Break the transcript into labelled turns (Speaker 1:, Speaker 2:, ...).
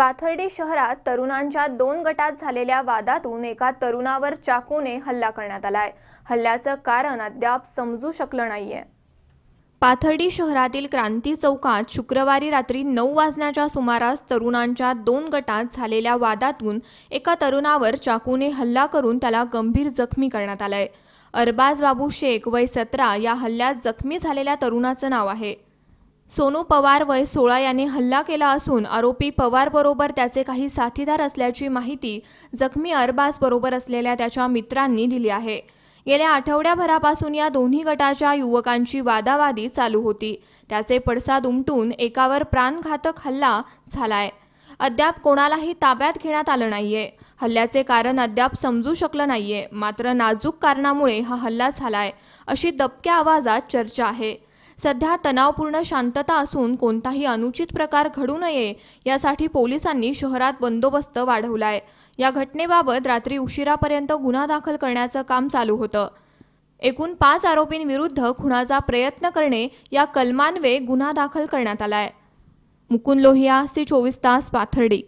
Speaker 1: पाथर्डी शहरात तरुणांच्या दोन गटात झालेल्या वादातून एका तरुणावर चाकूने हल्ला करण्यात आलाय हल्ल्याचं कारण अद्याप समजू शकलं नाहीये पाथर्डी शहरातील क्रांती चौकात शुक्रवारी रात्री नऊ वाजण्याच्या सुमारास तरुणांच्या दोन गटात झालेल्या वादातून एका तरुणावर चाकूने हल्ला करून त्याला गंभीर जखमी करण्यात आलंय अरबाज बाबू शेख वय सतरा या हल्ल्यात जखमी झालेल्या तरुणाचं नाव आहे सोनू पवार वय सोळा याने हल्ला केला असून आरोपी पवारबरोबर त्याचे काही साथीदार असल्याची माहिती जखमी अरबाजबरोबर असलेल्या त्याच्या मित्रांनी दिली आहे गेल्या आठवड्याभरापासून या दोन्ही गटाच्या युवकांची वादावादी चालू होती त्याचे पडसाद उमटून एकावर प्राणघातक हल्ला झालाय अद्याप कोणालाही ताब्यात घेण्यात आलं नाहीये हल्ल्याचे कारण अद्याप समजू शकलं नाहीये मात्र नाजूक कारणामुळे हा हल्ला झालाय अशी दबक्या आवाजात चर्चा आहे सध्या तणावपूर्ण शांतता असून कोणताही अनुचित प्रकार घडू नये यासाठी पोलिसांनी शहरात बंदोबस्त वाढवलाय या घटनेबाबत रात्री उशिरापर्यंत गुन्हा दाखल करण्याचं काम चालू होतं एकूण पाच आरोपींविरुद्ध खुणाचा प्रयत्न करणे या कलमान्वे गुन्हा दाखल करण्यात आलाय मुकुंद लोहिया सी चोवीस तास पाथर्डी